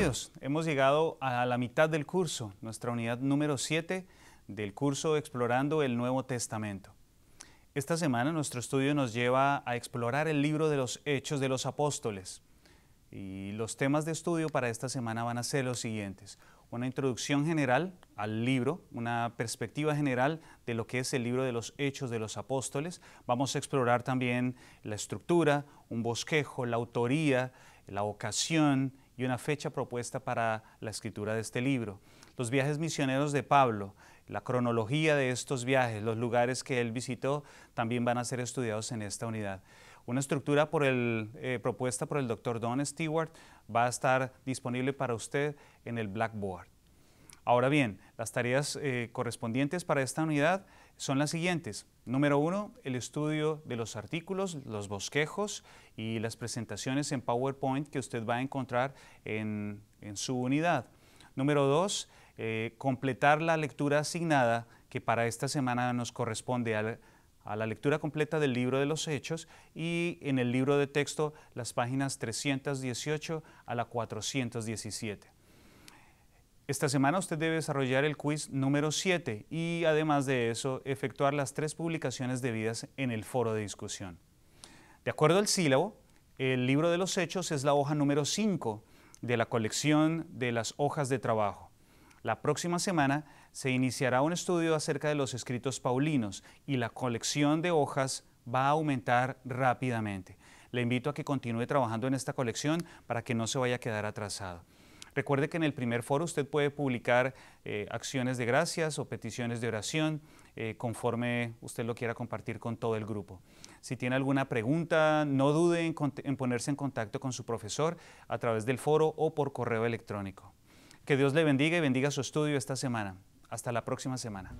Bienvenidos. Hemos llegado a la mitad del curso, nuestra unidad número 7 del curso Explorando el Nuevo Testamento. Esta semana nuestro estudio nos lleva a explorar el libro de los Hechos de los Apóstoles. Y los temas de estudio para esta semana van a ser los siguientes. Una introducción general al libro, una perspectiva general de lo que es el libro de los Hechos de los Apóstoles. Vamos a explorar también la estructura, un bosquejo, la autoría, la ocasión y una fecha propuesta para la escritura de este libro. Los viajes misioneros de Pablo, la cronología de estos viajes, los lugares que él visitó, también van a ser estudiados en esta unidad. Una estructura por eh, propuesta por el doctor Don Stewart va a estar disponible para usted en el Blackboard. Ahora bien, las tareas eh, correspondientes para esta unidad son las siguientes. Número uno, el estudio de los artículos, los bosquejos y las presentaciones en PowerPoint que usted va a encontrar en, su unidad. Número dos, eh, completar la lectura asignada que para esta semana nos corresponde a la lectura completa del libro de los Hechos y en el libro de texto las páginas 318 a la 417. Esta semana usted debe desarrollar el quiz número 7 y además de eso efectuar las tres publicaciones debidas en el foro de discusión. De acuerdo al sílabo, el libro de los hechos es la hoja número 5 de la colección de las hojas de trabajo. La próxima semana se iniciará un estudio acerca de los escritos paulinos y la colección de hojas va a aumentar rápidamente. Le invito a que continúe trabajando en esta colección para que no se vaya a quedar atrasado. Recuerde que en el primer foro usted puede publicar eh, acciones de gracias o peticiones de oración eh, conforme usted lo quiera compartir con todo el grupo. Si tiene alguna pregunta, no dude en ponerse en contacto con su profesor a través del foro o por correo electrónico. Que Dios le bendiga y bendiga su estudio esta semana. Hasta la próxima semana.